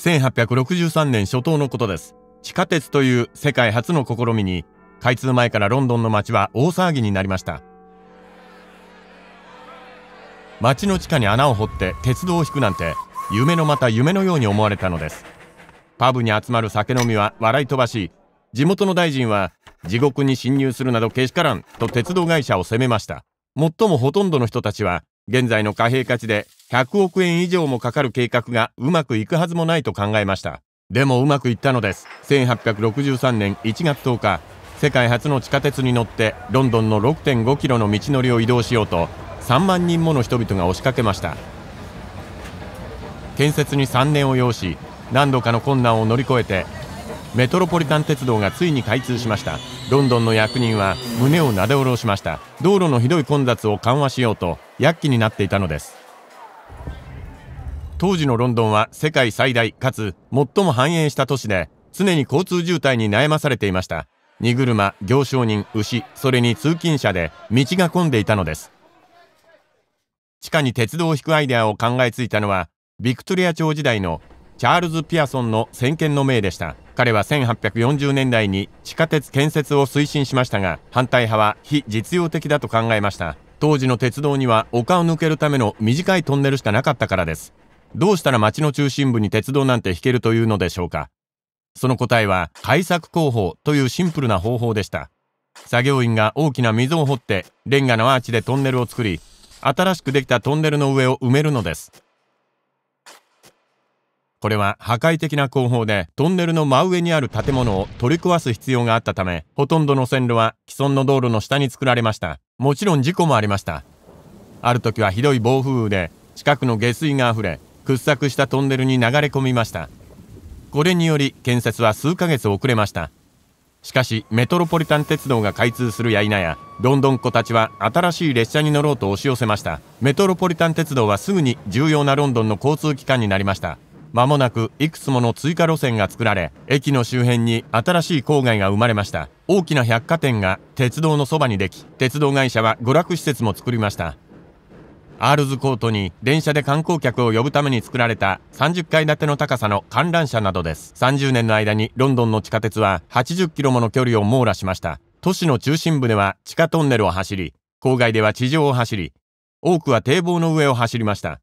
1863年初頭のことです地下鉄という世界初の試みに開通前からロンドンの街は大騒ぎになりました街の地下に穴を掘って鉄道を引くなんて夢のまた夢のように思われたのですパブに集まる酒飲みは笑い飛ばし地元の大臣は地獄に侵入するなどけしからんと鉄道会社を責めましたもっともほとんどの人たちは現在の貨幣価値で100億円以上もかかる計画がうまくいくはずもないと考えましたでもうまくいったのです1863年1月10日世界初の地下鉄に乗ってロンドンの6.5キロの道のりを移動しようと3万人もの人々が押しかけました建設に3年を要し何度かの困難を乗り越えてメトロポリタン鉄道がついに開通しましたロンドンの役人は胸をなで下ろしました道路のひどい混雑を緩和しようと躍起になっていたのです当時のロンドンは世界最大かつ最も繁栄した都市で常に交通渋滞に悩まされていました荷車行商人牛それに通勤者で道が混んでいたのです地下に鉄道を引くアイデアを考えついたのはビクトリア朝時代のチャールズ・ピアソンの先見の明でした彼は1840年代に地下鉄建設を推進しましたが反対派は非実用的だと考えました当時の鉄道には丘を抜けるための短いトンネルしかなかったからですどうしたら町の中心部に鉄道なんて引けるというのでしょうかその答えは開削工法というシンプルな方法でした作業員が大きな溝を掘ってレンガのアーチでトンネルを作り新しくできたトンネルの上を埋めるのですこれは破壊的な工法でトンネルの真上にある建物を取り壊す必要があったためほとんどの線路は既存の道路の下に作られましたもちろん事故もありましたある時はひどい暴風雨で近くの下水があふれ掘削したトンネルに流れ込みましたこれにより建設は数ヶ月遅れましたしかしメトロポリタン鉄道が開通するや否やロンドン子たちは新しい列車に乗ろうと押し寄せましたメトロポリタン鉄道はすぐに重要なロンドンの交通機関になりました間もなくいくつもの追加路線が作られ駅の周辺に新しい郊外が生まれました大きな百貨店が鉄道のそばにでき鉄道会社は娯楽施設も作りましたアールズコートに電車で観光客を呼ぶために作られた30階建ての高さの観覧車などです30年の間にロンドンの地下鉄は80キロもの距離を網羅しました都市の中心部では地下トンネルを走り郊外では地上を走り多くは堤防の上を走りました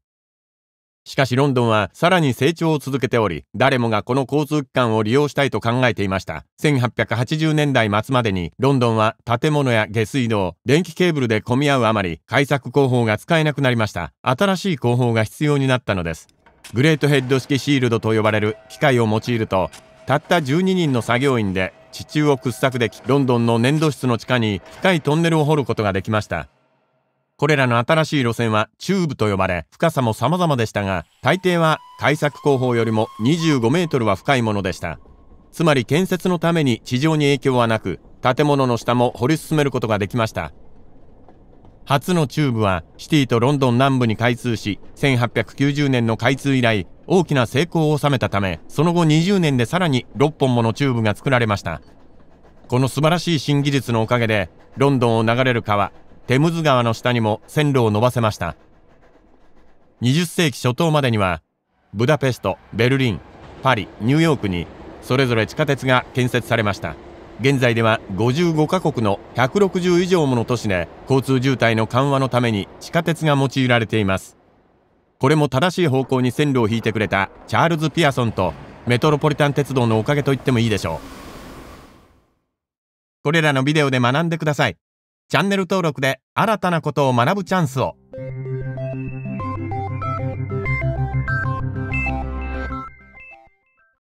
しかしロンドンはさらに成長を続けており、誰もがこの交通機関を利用したいと考えていました。1880年代末までにロンドンは建物や下水道、電気ケーブルで混み合うあまり、改作工法が使えなくなりました。新しい工法が必要になったのです。グレートヘッド式シールドと呼ばれる機械を用いると、たった12人の作業員で地中を掘削でき、ロンドンの粘土質の地下に深いトンネルを掘ることができました。これらの新しい路線はチューブと呼ばれ深さも様々でしたが大抵は対策工法よりも25メートルは深いものでしたつまり建設のために地上に影響はなく建物の下も掘り進めることができました初のチューブはシティとロンドン南部に開通し1890年の開通以来大きな成功を収めたためその後20年でさらに6本ものチューブが作られましたこの素晴らしい新技術のおかげでロンドンを流れる川テムズ川の下にも線路を伸ばせました20世紀初頭までにはブダペストベルリンパリニューヨークにそれぞれ地下鉄が建設されました現在では55カ国の160以上もの都市で交通渋滞の緩和のために地下鉄が用いられていますこれも正しい方向に線路を引いてくれたチャールズ・ピアソンとメトロポリタン鉄道のおかげと言ってもいいでしょうこれらのビデオで学んでくださいチャンネル登録で新たなことを学ぶチャンスを。